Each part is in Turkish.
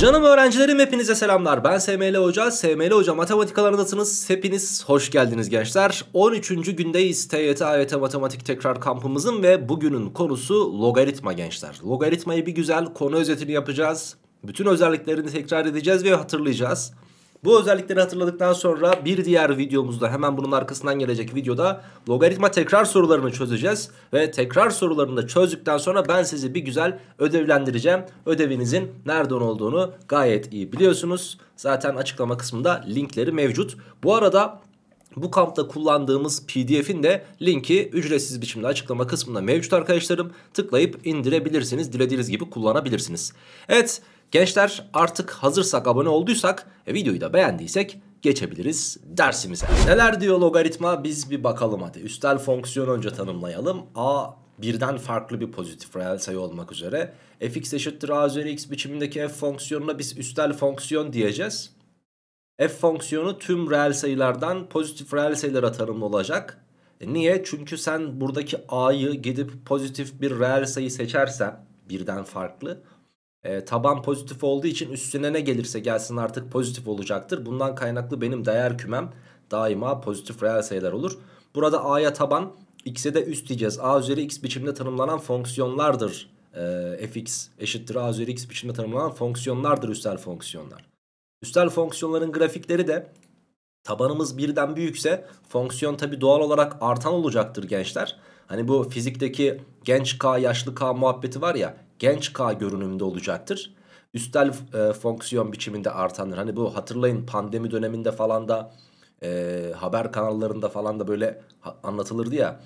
Canım öğrencilerim hepinize selamlar. Ben SML Hoca. SML Hoca matematik alanındasınız. Hepiniz hoş geldiniz gençler. 13. gündeyiz TYT AYT matematik tekrar kampımızın ve bugünün konusu logaritma gençler. Logaritmayı bir güzel konu özetini yapacağız. Bütün özelliklerini tekrar edeceğiz ve hatırlayacağız. Bu özellikleri hatırladıktan sonra bir diğer videomuzda hemen bunun arkasından gelecek videoda logaritma tekrar sorularını çözeceğiz. Ve tekrar sorularını da çözdükten sonra ben sizi bir güzel ödevlendireceğim. Ödevinizin nereden olduğunu gayet iyi biliyorsunuz. Zaten açıklama kısmında linkleri mevcut. Bu arada bu kampta kullandığımız pdf'in de linki ücretsiz biçimde açıklama kısmında mevcut arkadaşlarım. Tıklayıp indirebilirsiniz. Dilediğiniz gibi kullanabilirsiniz. Evet Gençler artık hazırsak abone olduysak e, videoyu da beğendiysek geçebiliriz dersimize. Neler diyor logaritma biz bir bakalım hadi. Üstel fonksiyon önce tanımlayalım. A birden farklı bir pozitif reel sayı olmak üzere. fx eşittir a üzeri x biçimindeki f fonksiyonuna biz üstel fonksiyon diyeceğiz. F fonksiyonu tüm reel sayılardan pozitif reel sayılara tanımlı olacak. E, niye? Çünkü sen buradaki a'yı gidip pozitif bir reel sayı seçersen birden farklı e, taban pozitif olduğu için üstüne ne gelirse gelsin artık pozitif olacaktır. Bundan kaynaklı benim değer kümem daima pozitif reel sayılar olur. Burada a'ya taban x'e de üst diyeceğiz. a üzeri x biçimde tanımlanan fonksiyonlardır. E, fx eşittir a üzeri x biçimde tanımlanan fonksiyonlardır üstel fonksiyonlar. Üstel fonksiyonların grafikleri de tabanımız birden büyükse fonksiyon tabi doğal olarak artan olacaktır gençler. Hani bu fizikteki genç k yaşlı k muhabbeti var ya genç k görünümünde olacaktır. Üstel e, fonksiyon biçiminde artandır. Hani bu hatırlayın pandemi döneminde falan da e, haber kanallarında falan da böyle anlatılırdı ya.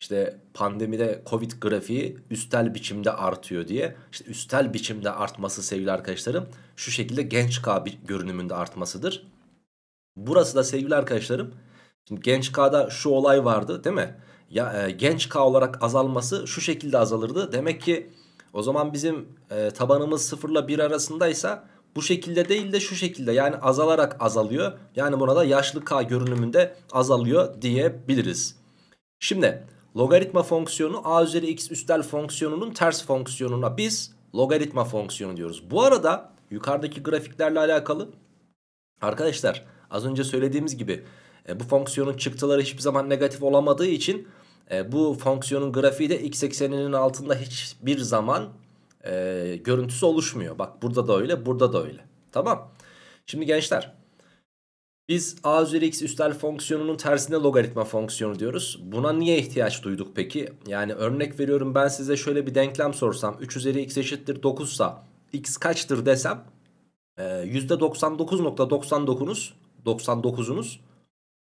İşte pandemide Covid grafiği üstel biçimde artıyor diye. İşte üstel biçimde artması sevgili arkadaşlarım şu şekilde genç K görünümünde artmasıdır. Burası da sevgili arkadaşlarım şimdi genç K'da şu olay vardı değil mi? Ya e, genç K olarak azalması şu şekilde azalırdı. Demek ki o zaman bizim e, tabanımız 0 ile 1 arasındaysa bu şekilde değil de şu şekilde yani azalarak azalıyor. Yani buna da yaşlı k görünümünde azalıyor diyebiliriz. Şimdi logaritma fonksiyonu a üzeri x üstel fonksiyonunun ters fonksiyonuna biz logaritma fonksiyonu diyoruz. Bu arada yukarıdaki grafiklerle alakalı arkadaşlar az önce söylediğimiz gibi e, bu fonksiyonun çıktıları hiçbir zaman negatif olamadığı için e, bu fonksiyonun grafiği de x ekseninin altında hiçbir zaman e, görüntüsü oluşmuyor. Bak burada da öyle burada da öyle. Tamam. Şimdi gençler biz a üzeri x üstel fonksiyonunun tersine logaritma fonksiyonu diyoruz. Buna niye ihtiyaç duyduk peki? Yani örnek veriyorum ben size şöyle bir denklem sorsam 3 üzeri x eşittir 9 sa x kaçtır desem %99.99'unuz e, 99'unuz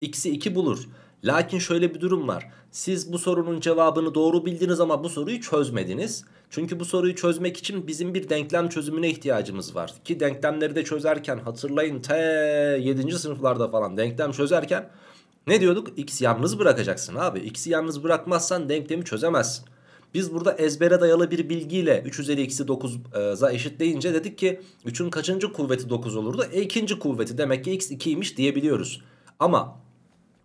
x'i 2 bulur. Lakin şöyle bir durum var. Siz bu sorunun cevabını doğru bildiniz ama bu soruyu çözmediniz. Çünkü bu soruyu çözmek için bizim bir denklem çözümüne ihtiyacımız var. Ki denklemleri de çözerken hatırlayın t 7. sınıflarda falan denklem çözerken ne diyorduk? X yalnız bırakacaksın abi. X'i yalnız bırakmazsan denklemi çözemezsin. Biz burada ezbere dayalı bir bilgiyle 3 üzeri x'i 9'a eşitleyince dedik ki 3'ün kaçıncı kuvveti 9 olurdu? E ikinci kuvveti demek ki x 2'ymiş diyebiliyoruz. Ama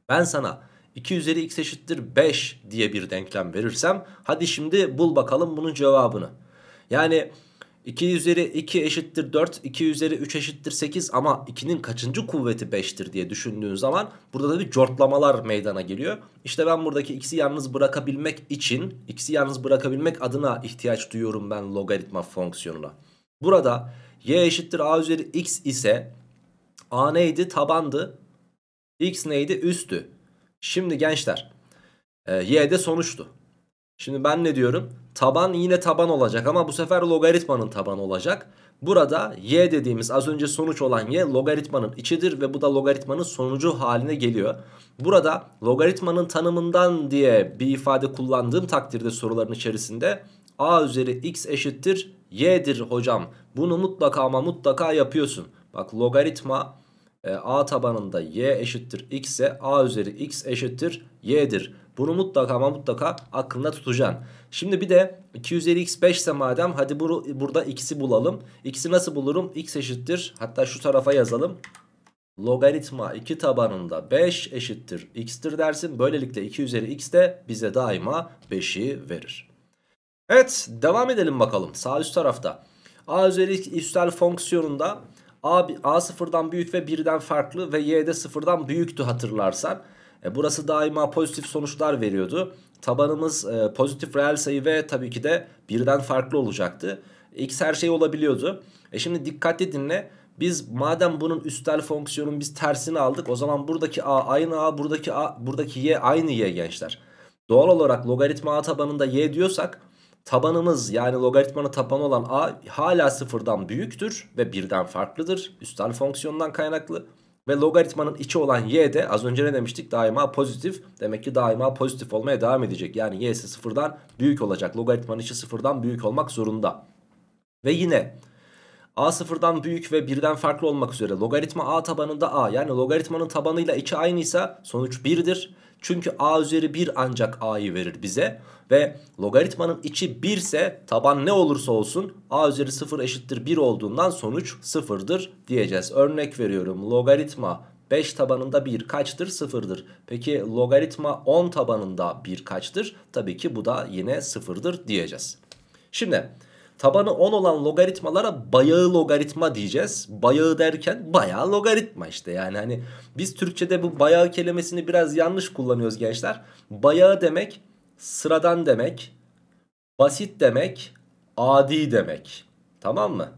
ben sana 2 üzeri x eşittir 5 diye bir denklem verirsem hadi şimdi bul bakalım bunun cevabını. Yani 2 üzeri 2 eşittir 4, 2 üzeri 3 eşittir 8 ama 2'nin kaçıncı kuvveti 5'tir diye düşündüğün zaman burada da bir cortlamalar meydana geliyor. İşte ben buradaki x'i yalnız bırakabilmek için, x'i yalnız bırakabilmek adına ihtiyaç duyuyorum ben logaritma fonksiyonuna. Burada y eşittir a üzeri x ise a neydi? Tabandı. X neydi? Üstü. Şimdi gençler e, y de sonuçtu. Şimdi ben ne diyorum? Taban yine taban olacak ama bu sefer logaritmanın tabanı olacak. Burada y dediğimiz az önce sonuç olan y logaritmanın içidir ve bu da logaritmanın sonucu haline geliyor. Burada logaritmanın tanımından diye bir ifade kullandığım takdirde soruların içerisinde a üzeri x eşittir y'dir hocam. Bunu mutlaka ama mutlaka yapıyorsun. Bak logaritma e, a tabanında y eşittir x ise a üzeri x eşittir y'dir. Bunu mutlaka ama mutlaka aklında tutacaksın. Şimdi bir de 2 üzeri x 5 ise madem hadi bur burada x'i bulalım. X'i nasıl bulurum? x eşittir. Hatta şu tarafa yazalım. Logaritma 2 tabanında 5 eşittir x'tir dersin. Böylelikle 2 üzeri x de bize daima 5'i verir. Evet devam edelim bakalım sağ üst tarafta. A üzeri x üstel fonksiyonunda A, A sıfırdan büyük ve birden farklı ve Y'de sıfırdan büyüktü hatırlarsan. E, burası daima pozitif sonuçlar veriyordu. Tabanımız e, pozitif reel sayı ve tabii ki de birden farklı olacaktı. X her şey olabiliyordu. E şimdi dikkatli dinle. Biz madem bunun üstel fonksiyonun biz tersini aldık o zaman buradaki a aynı a buradaki a buradaki y aynı y gençler. Doğal olarak logaritma a tabanında y diyorsak tabanımız yani logaritmanın tabanı olan a hala sıfırdan büyüktür ve birden farklıdır. Üstel fonksiyondan kaynaklı. Ve logaritmanın içi olan y de az önce ne demiştik daima pozitif. Demek ki daima pozitif olmaya devam edecek. Yani y'si sıfırdan büyük olacak. Logaritmanın içi sıfırdan büyük olmak zorunda. Ve yine a sıfırdan büyük ve birden farklı olmak üzere logaritma a tabanında a yani logaritmanın tabanıyla içi aynıysa sonuç 1'dir. Çünkü a üzeri 1 ancak a'yı verir bize. Ve logaritmanın içi 1 ise taban ne olursa olsun a üzeri 0 eşittir 1 olduğundan sonuç 0'dır diyeceğiz. Örnek veriyorum logaritma 5 tabanında 1 kaçtır? 0'dır. Peki logaritma 10 tabanında 1 kaçtır? Tabii ki bu da yine 0'dır diyeceğiz. Şimdi... Tabanı 10 olan logaritmalara bayağı logaritma diyeceğiz. Bayağı derken bayağı logaritma işte yani hani biz Türkçe'de bu bayağı kelimesini biraz yanlış kullanıyoruz gençler. Bayağı demek sıradan demek, basit demek, adi demek. Tamam mı?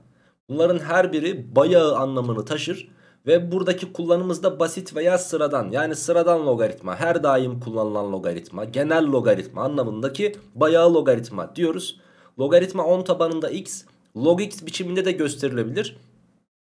Bunların her biri bayağı anlamını taşır. Ve buradaki kullanımızda basit veya sıradan yani sıradan logaritma her daim kullanılan logaritma genel logaritma anlamındaki bayağı logaritma diyoruz. Logaritma 10 tabanında x log x biçiminde de gösterilebilir.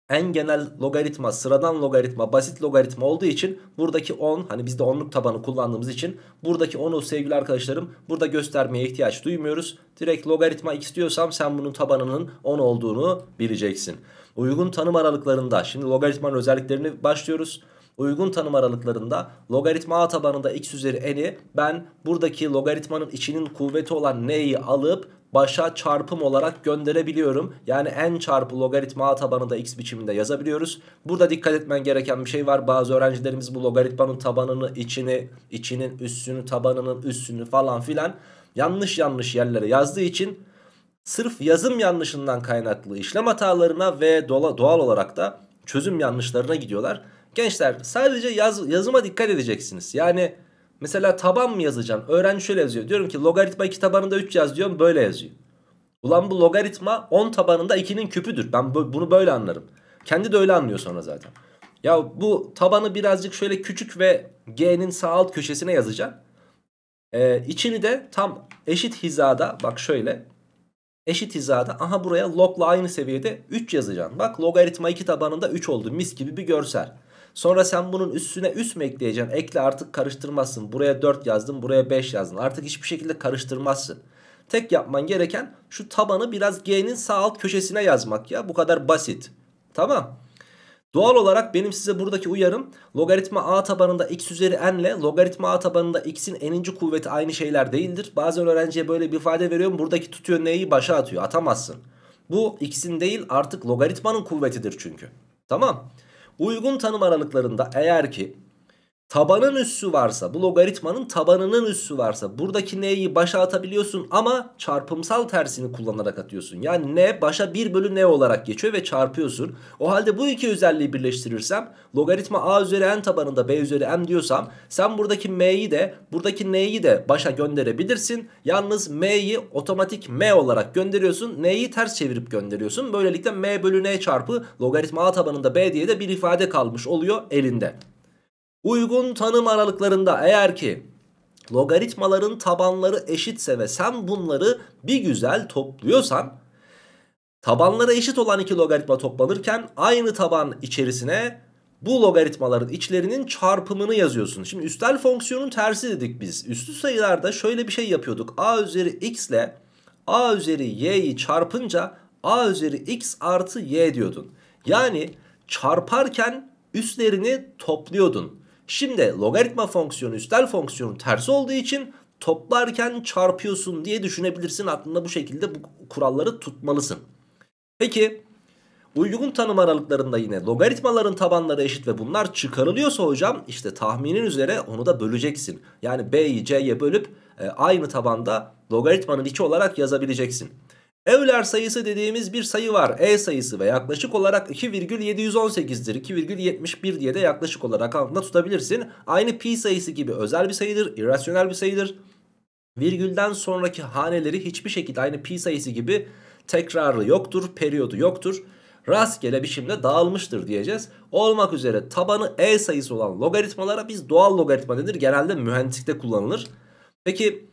En genel logaritma, sıradan logaritma, basit logaritma olduğu için buradaki 10 hani biz de onluk tabanı kullandığımız için buradaki 10'u sevgili arkadaşlarım burada göstermeye ihtiyaç duymuyoruz. Direkt logaritma x diyorsam sen bunun tabanının 10 olduğunu bileceksin. Uygun tanım aralıklarında şimdi logaritmanın özelliklerini başlıyoruz uygun tanım aralıklarında logaritma a tabanında x üzeri n'i ben buradaki logaritmanın içinin kuvveti olan n'yi alıp başa çarpım olarak gönderebiliyorum. Yani n çarpı logaritma a tabanında x biçiminde yazabiliyoruz. Burada dikkat etmen gereken bir şey var. Bazı öğrencilerimiz bu logaritmanın tabanını, içini, içinin üssünü, tabanının üssünü falan filan yanlış yanlış yerlere yazdığı için sırf yazım yanlışından kaynaklı işlem hatalarına ve doğal olarak da çözüm yanlışlarına gidiyorlar. Gençler sadece yaz, yazıma dikkat edeceksiniz. Yani mesela taban mı yazacaksın? Öğrenci şöyle yazıyor. Diyorum ki logaritma 2 tabanında 3 yaz diyorum böyle yazıyor. Ulan bu logaritma 10 tabanında 2'nin küpüdür. Ben bunu böyle anlarım. Kendi de öyle anlıyor sonra zaten. Ya bu tabanı birazcık şöyle küçük ve g'nin sağ alt köşesine yazacağım. Ee, içini de tam eşit hizada bak şöyle eşit hizada aha buraya logla aynı seviyede 3 yazacağım. Bak logaritma 2 tabanında 3 oldu mis gibi bir görsel. Sonra sen bunun üstüne üst mü ekleyeceksin? Ekle artık karıştırmazsın. Buraya 4 yazdın buraya 5 yazdın. Artık hiçbir şekilde karıştırmazsın. Tek yapman gereken şu tabanı biraz G'nin sağ alt köşesine yazmak ya. Bu kadar basit. Tamam. Doğal olarak benim size buradaki uyarım logaritma a tabanında x üzeri n ile logaritma a tabanında x'in n'inci kuvveti aynı şeyler değildir. Bazen öğrenciye böyle bir ifade veriyorum buradaki tutuyor n'yi başa atıyor atamazsın. Bu x'in değil artık logaritmanın kuvvetidir çünkü. Tamam Uygun tanım aralıklarında eğer ki tabanın üssü varsa bu logaritmanın tabanının üssü varsa buradaki n'yi başa atabiliyorsun ama çarpımsal tersini kullanarak atıyorsun. Yani n başa 1 bölü n olarak geçiyor ve çarpıyorsun. O halde bu iki özelliği birleştirirsem logaritma a üzeri n tabanında b üzeri m diyorsam sen buradaki m'yi de buradaki n'yi de başa gönderebilirsin. Yalnız m'yi otomatik m olarak gönderiyorsun. n'yi ters çevirip gönderiyorsun. Böylelikle m bölü n çarpı logaritma a tabanında b diye de bir ifade kalmış oluyor elinde. Uygun tanım aralıklarında eğer ki logaritmaların tabanları eşitse ve sen bunları bir güzel topluyorsan tabanlara eşit olan iki logaritma toplanırken aynı taban içerisine bu logaritmaların içlerinin çarpımını yazıyorsun. Şimdi üstel fonksiyonun tersi dedik biz. Üstü sayılarda şöyle bir şey yapıyorduk. a üzeri x ile a üzeri y'yi çarpınca a üzeri x artı y diyordun. Yani çarparken üstlerini topluyordun. Şimdi logaritma fonksiyonu üstel fonksiyonun tersi olduğu için toplarken çarpıyorsun diye düşünebilirsin. Aklında bu şekilde bu kuralları tutmalısın. Peki uygun tanım aralıklarında yine logaritmaların tabanları eşit ve bunlar çıkarılıyorsa hocam işte tahminin üzere onu da böleceksin. Yani b'yi c'ye bölüp e, aynı tabanda logaritmanın içi olarak yazabileceksin. Euler sayısı dediğimiz bir sayı var. E sayısı ve yaklaşık olarak 2,718'dir. 2,71 diye de yaklaşık olarak altında tutabilirsin. Aynı pi sayısı gibi özel bir sayıdır. irrasyonel bir sayıdır. Virgülden sonraki haneleri hiçbir şekilde aynı pi sayısı gibi tekrarı yoktur. Periyodu yoktur. Rastgele biçimde dağılmıştır diyeceğiz. Olmak üzere tabanı E sayısı olan logaritmalara biz doğal logaritma denir. Genelde mühendislikte kullanılır. Peki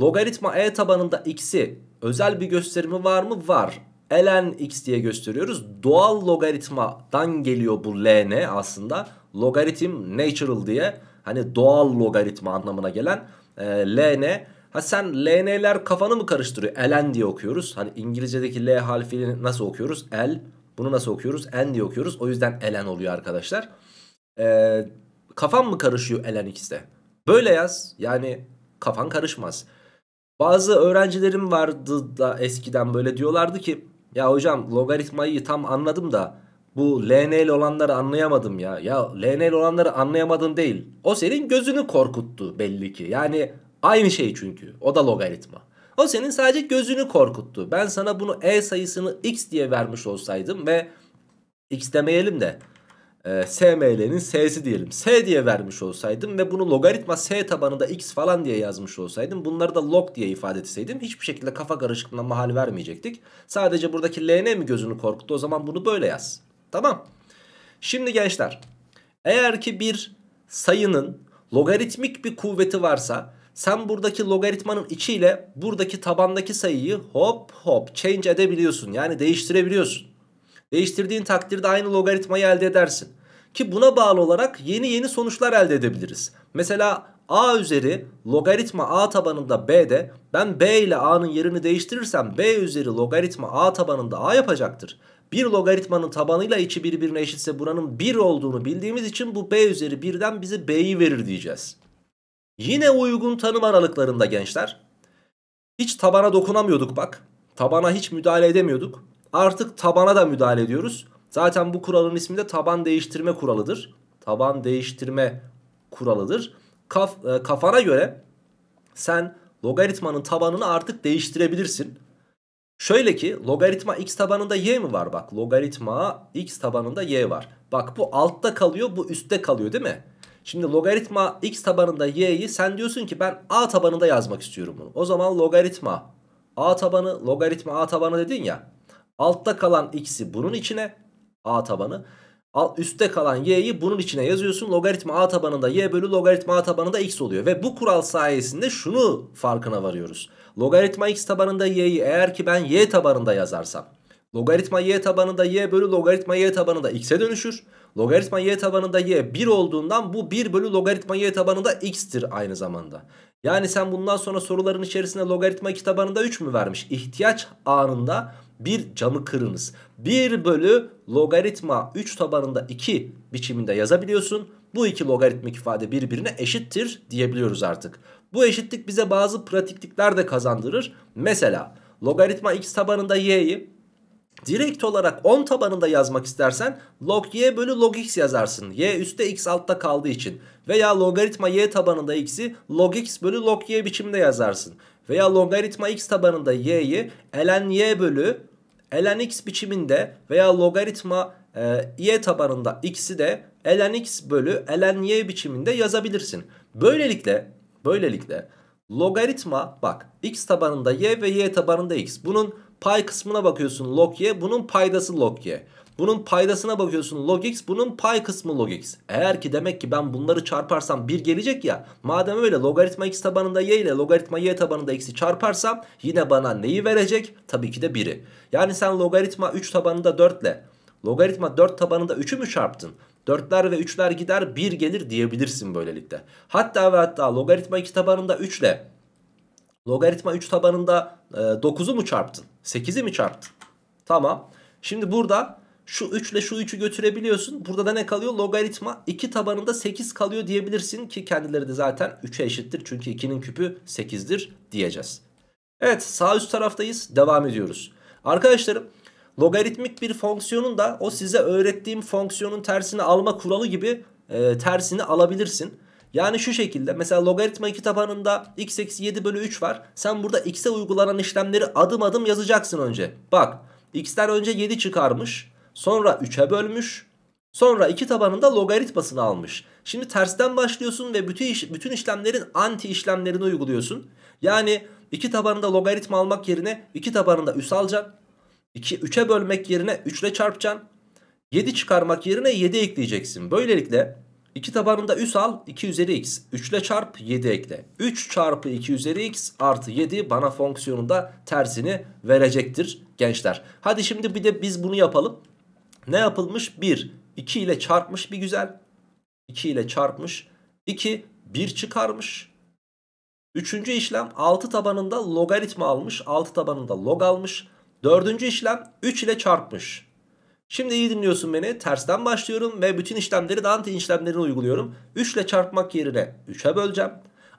logaritma E tabanında x'i Özel bir gösterimi var mı? Var. ln x diye gösteriyoruz. Doğal logaritmadan geliyor bu ln aslında. Logaritim natural diye hani doğal logaritma anlamına gelen e, ln. Ha sen ln'ler kafanı mı karıştırıyor? ln diye okuyoruz. Hani İngilizce'deki l harfini nasıl okuyoruz? l. Bunu nasıl okuyoruz? n diye okuyoruz. O yüzden ln oluyor arkadaşlar. E, kafan mı karışıyor ln x'te? Böyle yaz. Yani kafan karışmaz. Bazı öğrencilerim vardı da eskiden böyle diyorlardı ki ya hocam logaritmayı tam anladım da bu LNL olanları anlayamadım ya. Ya LNL olanları anlayamadın değil. O senin gözünü korkuttu belli ki. Yani aynı şey çünkü. O da logaritma. O senin sadece gözünü korkuttu. Ben sana bunu e sayısını x diye vermiş olsaydım ve x demeyelim de e, SML'nin S'si diyelim. S diye vermiş olsaydım ve bunu logaritma S tabanında X falan diye yazmış olsaydım. Bunları da log diye ifade etseydim hiçbir şekilde kafa karışıklığına mahal vermeyecektik. Sadece buradaki LN mi gözünü korkuttu o zaman bunu böyle yaz. Tamam. Şimdi gençler eğer ki bir sayının logaritmik bir kuvveti varsa sen buradaki logaritmanın içiyle buradaki tabandaki sayıyı hop hop change edebiliyorsun. Yani değiştirebiliyorsun. Değiştirdiğin takdirde aynı logaritmayı elde edersin. Ki buna bağlı olarak yeni yeni sonuçlar elde edebiliriz. Mesela a üzeri logaritma a tabanında b'de ben b ile a'nın yerini değiştirirsem b üzeri logaritma a tabanında a yapacaktır. Bir logaritmanın tabanıyla içi birbirine eşitse buranın 1 olduğunu bildiğimiz için bu b üzeri 1'den bize b'yi verir diyeceğiz. Yine uygun tanım aralıklarında gençler. Hiç tabana dokunamıyorduk bak. Tabana hiç müdahale edemiyorduk. Artık tabana da müdahale ediyoruz. Zaten bu kuralın ismi de taban değiştirme kuralıdır. Taban değiştirme kuralıdır. Kaf, e, kafana göre sen logaritmanın tabanını artık değiştirebilirsin. Şöyle ki logaritma x tabanında y mi var? Bak logaritma x tabanında y var. Bak bu altta kalıyor bu üstte kalıyor değil mi? Şimdi logaritma x tabanında y'yi sen diyorsun ki ben a tabanında yazmak istiyorum bunu. O zaman logaritma a tabanı logaritma a tabanı dedin ya. Altta kalan x'i bunun içine a tabanı. Alt, üstte kalan y'yi bunun içine yazıyorsun. Logaritma a tabanında y bölü logaritma a tabanında x oluyor. Ve bu kural sayesinde şunu farkına varıyoruz. Logaritma x tabanında y'yi eğer ki ben y tabanında yazarsam. Logaritma y tabanında y bölü logaritma y tabanında x'e dönüşür. Logaritma y tabanında y 1 olduğundan bu 1 bölü logaritma y tabanında x'tir aynı zamanda. Yani sen bundan sonra soruların içerisinde logaritma 2 tabanında 3 mü vermiş? İhtiyaç anında bir camı kırınız. 1 bölü logaritma 3 tabanında 2 biçiminde yazabiliyorsun. Bu iki logaritmik ifade birbirine eşittir diyebiliyoruz artık. Bu eşitlik bize bazı pratiklikler de kazandırır. Mesela logaritma x tabanında y'yi direkt olarak 10 tabanında yazmak istersen log y bölü log x yazarsın. y üstte x altta kaldığı için. Veya logaritma y tabanında x'i log x bölü log y biçimde yazarsın veya logaritma x tabanında y'yi ln y bölü ln x biçiminde veya logaritma e, y tabanında x'i de ln x bölü ln y biçiminde yazabilirsin. Böylelikle böylelikle logaritma bak x tabanında y ve y tabanında x. Bunun pay kısmına bakıyorsun log y bunun paydası log y. Bunun paydasına bakıyorsun log x. Bunun pay kısmı log x. Eğer ki demek ki ben bunları çarparsam 1 gelecek ya. Madem öyle logaritma x tabanında y ile logaritma y tabanında x'i çarparsam yine bana neyi verecek? Tabii ki de 1'i. Yani sen logaritma 3 tabanında 4 ile logaritma 4 tabanında 3'ü mü çarptın? 4'ler ve 3'ler gider 1 gelir diyebilirsin böylelikle. Hatta ve hatta logaritma 2 tabanında 3 ile logaritma 3 tabanında 9'u e, mu çarptın? 8'i mi çarptın? Tamam. Şimdi burada şu 3 ile şu 3'ü götürebiliyorsun. Burada da ne kalıyor? Logaritma 2 tabanında 8 kalıyor diyebilirsin ki kendileri de zaten 3'e eşittir. Çünkü 2'nin küpü 8'dir diyeceğiz. Evet sağ üst taraftayız. Devam ediyoruz. Arkadaşlarım logaritmik bir fonksiyonun da o size öğrettiğim fonksiyonun tersini alma kuralı gibi e, tersini alabilirsin. Yani şu şekilde mesela logaritma 2 tabanında x eksi 7 bölü 3 var. Sen burada x'e uygulanan işlemleri adım adım yazacaksın önce. Bak x'ten önce 7 çıkarmış. Sonra 3'e bölmüş. Sonra 2 tabanında logaritmasını almış. Şimdi tersten başlıyorsun ve bütün, iş, bütün işlemlerin anti işlemlerini uyguluyorsun. Yani 2 tabanında logaritma almak yerine 2 tabanında üs alacaksın. 2, 3'e bölmek yerine 3 ile çarpacaksın. 7 çıkarmak yerine 7 ekleyeceksin. Böylelikle 2 tabanında üs al 2 üzeri x. 3 ile çarp 7 ekle. 3 çarpı 2 üzeri x artı 7 bana fonksiyonunda tersini verecektir gençler. Hadi şimdi bir de biz bunu yapalım. Ne yapılmış? 1. 2 ile çarpmış bir güzel. 2 ile çarpmış. 2. 1 çıkarmış. Üçüncü işlem 6 tabanında logaritma almış. 6 tabanında log almış. Dördüncü işlem 3 ile çarpmış. Şimdi iyi dinliyorsun beni. Tersten başlıyorum ve bütün işlemleri Dante işlemlerini uyguluyorum. 3 ile çarpmak yerine 3'e böleceğim.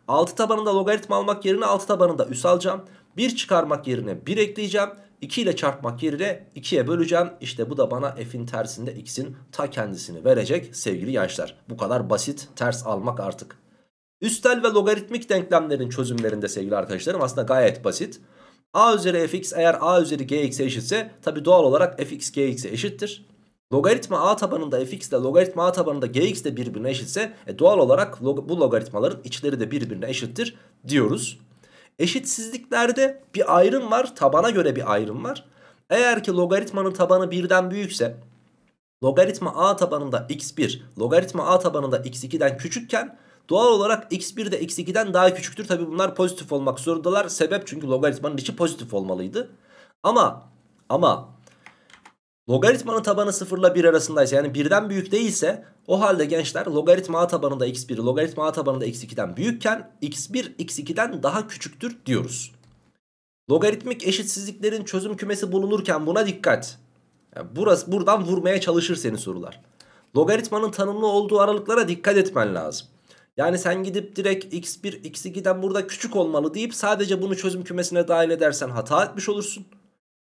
6 tabanında logaritma almak yerine 6 tabanında üs alacağım. 1 çıkarmak yerine 1 ekleyeceğim. 2 ile çarpmak yerine 2'ye böleceğim. İşte bu da bana f'in tersinde x'in ta kendisini verecek sevgili gençler. Bu kadar basit ters almak artık. Üstel ve logaritmik denklemlerin çözümlerinde sevgili arkadaşlarım aslında gayet basit. a üzeri fx eğer a üzeri gx e eşitse tabi doğal olarak fx gx'e eşittir. Logaritma a tabanında fx ile logaritma a tabanında gx de birbirine eşitse e, doğal olarak log bu logaritmaların içleri de birbirine eşittir diyoruz. Eşitsizliklerde bir ayrım var. Tabana göre bir ayrım var. Eğer ki logaritmanın tabanı birden büyükse logaritma a tabanında x1 logaritma a tabanında x2'den küçükken doğal olarak x1 de x2'den daha küçüktür. Tabi bunlar pozitif olmak zorundalar. Sebep çünkü logaritmanın içi pozitif olmalıydı. Ama ama Logaritmanın tabanı 0 ile 1 arasındaysa yani birden büyük değilse o halde gençler logaritma a tabanında x1 logaritma a tabanında x2'den büyükken x1 x2'den daha küçüktür diyoruz. Logaritmik eşitsizliklerin çözüm kümesi bulunurken buna dikkat. Yani burası buradan vurmaya çalışır seni sorular. Logaritmanın tanımlı olduğu aralıklara dikkat etmen lazım. Yani sen gidip direkt x1 x2'den burada küçük olmalı deyip sadece bunu çözüm kümesine dahil edersen hata etmiş olursun.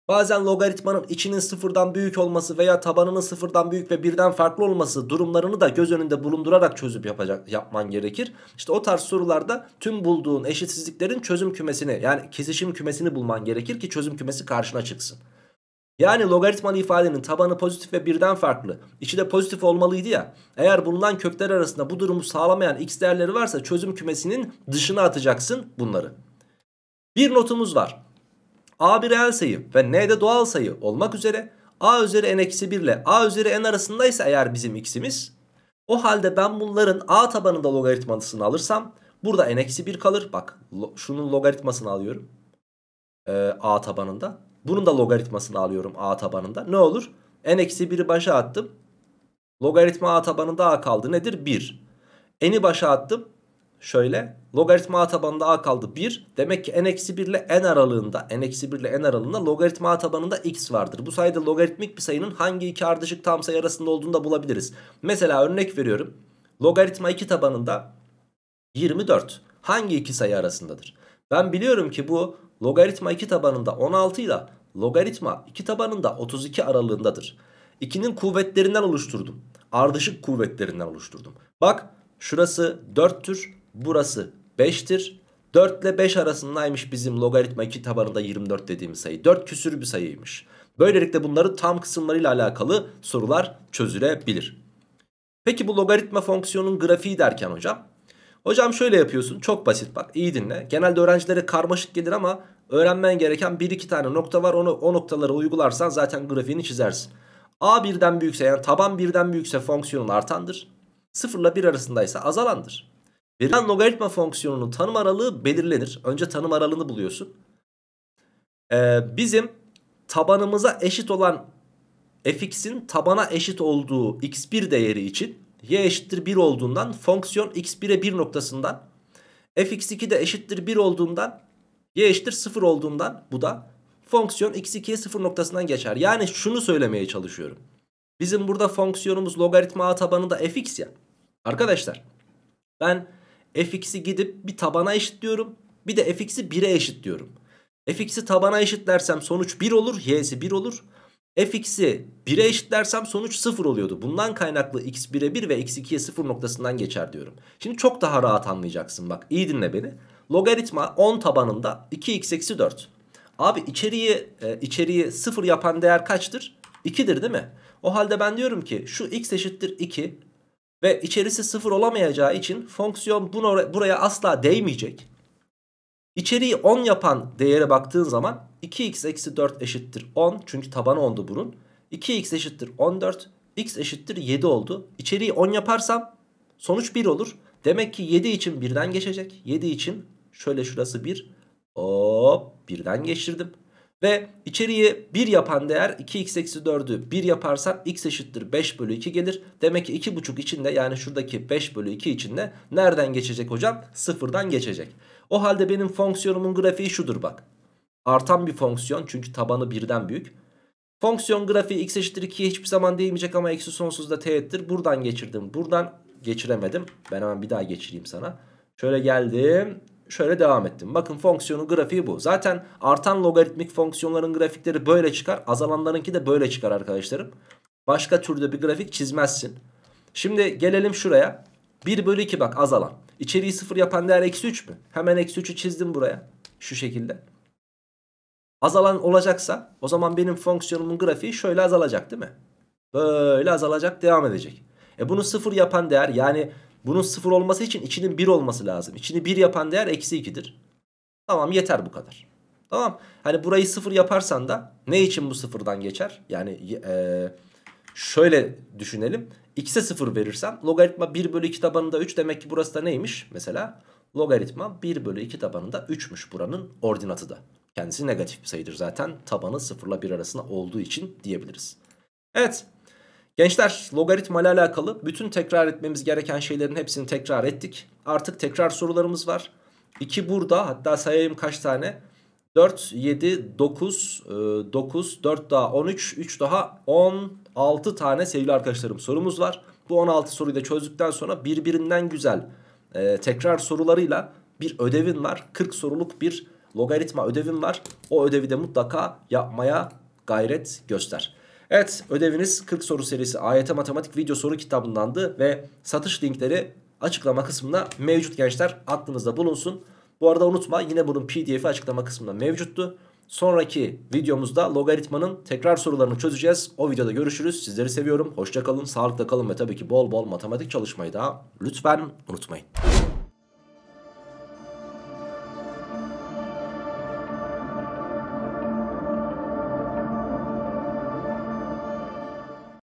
Bazen logaritmanın içinin sıfırdan büyük olması veya tabanının sıfırdan büyük ve birden farklı olması durumlarını da göz önünde bulundurarak çözüm yapacak, yapman gerekir. İşte o tarz sorularda tüm bulduğun eşitsizliklerin çözüm kümesini yani kesişim kümesini bulman gerekir ki çözüm kümesi karşına çıksın. Yani logaritmalı ifadenin tabanı pozitif ve birden farklı. İçi de pozitif olmalıydı ya. Eğer bulunan kökler arasında bu durumu sağlamayan x değerleri varsa çözüm kümesinin dışına atacaksın bunları. Bir notumuz var. A bir reel sayı ve N de doğal sayı olmak üzere A üzeri N-1 ile A üzeri N arasındaysa eğer bizim x'imiz o halde ben bunların A tabanında logaritmasını alırsam burada N-1 kalır. Bak lo şunun logaritmasını alıyorum ee, A tabanında. Bunun da logaritmasını alıyorum A tabanında. Ne olur? N-1'i başa attım. Logaritma A tabanında A kaldı. Nedir? 1. N'i başa attım. Şöyle logaritma a tabanında a kaldı 1. Demek ki n-1 ile n aralığında n-1 ile n aralığında logaritma a tabanında x vardır. Bu sayede logaritmik bir sayının hangi iki ardışık tam sayı arasında olduğunu da bulabiliriz. Mesela örnek veriyorum. Logaritma 2 tabanında 24 hangi iki sayı arasındadır? Ben biliyorum ki bu logaritma 2 tabanında 16 ile logaritma 2 tabanında 32 aralığındadır. 2'nin kuvvetlerinden oluşturdum. Ardışık kuvvetlerinden oluşturdum. Bak şurası 4'tür burası 5'tir. 4 ile 5 arasındaymış bizim logaritma 2 tabanında 24 dediğimiz sayı. 4 küsür bir sayıymış. Böylelikle bunları tam kısımlarıyla alakalı sorular çözülebilir. Peki bu logaritma fonksiyonun grafiği derken hocam. Hocam şöyle yapıyorsun çok basit bak iyi dinle. Genelde öğrencilere karmaşık gelir ama öğrenmen gereken 1-2 tane nokta var. Onu o noktalara uygularsan zaten grafiğini çizersin. A birden büyükse yani taban birden büyükse fonksiyonun artandır. 0 ile 1 arasındaysa azalandır. Verilen logaritma fonksiyonunun tanım aralığı belirlenir. Önce tanım aralığını buluyorsun. Ee, bizim tabanımıza eşit olan fx'in tabana eşit olduğu x1 değeri için y eşittir 1 olduğundan fonksiyon x1'e 1 noktasından fx2 de eşittir 1 olduğundan y eşittir 0 olduğundan bu da fonksiyon x2'ye 0 noktasından geçer. Yani şunu söylemeye çalışıyorum. Bizim burada fonksiyonumuz logaritma a tabanında fx ya. Arkadaşlar ben fx'i gidip bir tabana eşitliyorum. Bir de fx'i 1'e eşitliyorum. fx'i tabana eşitlersem sonuç 1 olur. y'si 1 olur. fx'i 1'e eşitlersem sonuç 0 oluyordu. Bundan kaynaklı x 1'e 1 ve x 2'ye 0 noktasından geçer diyorum. Şimdi çok daha rahat anlayacaksın bak. İyi dinle beni. Logaritma 10 tabanında 2x eksi 4. Abi içeriği, e, içeriği 0 yapan değer kaçtır? 2'dir değil mi? O halde ben diyorum ki şu x eşittir 2 ve içerisi sıfır olamayacağı için fonksiyon buna, buraya asla değmeyecek. İçeriği 10 yapan değere baktığın zaman 2x eksi 4 eşittir 10 çünkü tabanı 10'du bunun. 2x eşittir 14 x eşittir 7 oldu. İçeriği 10 yaparsam sonuç 1 olur. Demek ki 7 için birden geçecek. 7 için şöyle şurası 1 hop birden geçirdim. Ve içeriye 1 yapan değer 2x eksi 4'ü 1 yaparsan x eşittir 5 bölü 2 gelir. Demek ki 2,5 içinde yani şuradaki 5 bölü 2 içinde nereden geçecek hocam? Sıfırdan geçecek. O halde benim fonksiyonumun grafiği şudur bak. Artan bir fonksiyon çünkü tabanı birden büyük. Fonksiyon grafiği x eşittir 2'ye hiçbir zaman değmeyecek ama eksi sonsuzda teğettir. Buradan geçirdim. Buradan geçiremedim. Ben hemen bir daha geçireyim sana. Şöyle geldim şöyle devam ettim. Bakın fonksiyonun grafiği bu. Zaten artan logaritmik fonksiyonların grafikleri böyle çıkar. Azalanlarınki de böyle çıkar arkadaşlarım. Başka türde bir grafik çizmezsin. Şimdi gelelim şuraya. 1 bölü 2 bak azalan. İçeriği 0 yapan değer eksi 3 mü? Hemen eksi 3'ü çizdim buraya. Şu şekilde. Azalan olacaksa o zaman benim fonksiyonumun grafiği şöyle azalacak değil mi? Böyle azalacak devam edecek. E bunu 0 yapan değer yani bunun sıfır olması için içinin bir olması lazım. İçini bir yapan değer eksi 2'dir. Tamam yeter bu kadar. Tamam. Hani burayı sıfır yaparsan da ne için bu sıfırdan geçer? Yani e, şöyle düşünelim. X'e sıfır verirsem logaritma 1 bölü 2 tabanında 3 demek ki burası da neymiş? Mesela logaritma 1 bölü 2 tabanında 3'müş buranın ordinatı da. Kendisi negatif bir sayıdır zaten. Tabanı 0 ile 1 arasında olduğu için diyebiliriz. Evet. Gençler logaritma ile alakalı bütün tekrar etmemiz gereken şeylerin hepsini tekrar ettik. Artık tekrar sorularımız var. 2 burada hatta sayayım kaç tane. 4, 7, 9, 9, 4 daha 13, 3 daha 16 tane sevgili arkadaşlarım sorumuz var. Bu 16 soruyu da çözdükten sonra birbirinden güzel e, tekrar sorularıyla bir ödevin var. 40 soruluk bir logaritma ödevin var. O ödevi de mutlaka yapmaya gayret göster. Evet ödeviniz 40 soru serisi AYT Matematik video soru kitabındandı ve satış linkleri açıklama kısmında mevcut gençler aklınızda bulunsun. Bu arada unutma yine bunun pdf'i açıklama kısmında mevcuttu. Sonraki videomuzda logaritmanın tekrar sorularını çözeceğiz. O videoda görüşürüz. Sizleri seviyorum. Hoşçakalın, sağlıkla kalın ve tabii ki bol bol matematik çalışmayı da lütfen unutmayın.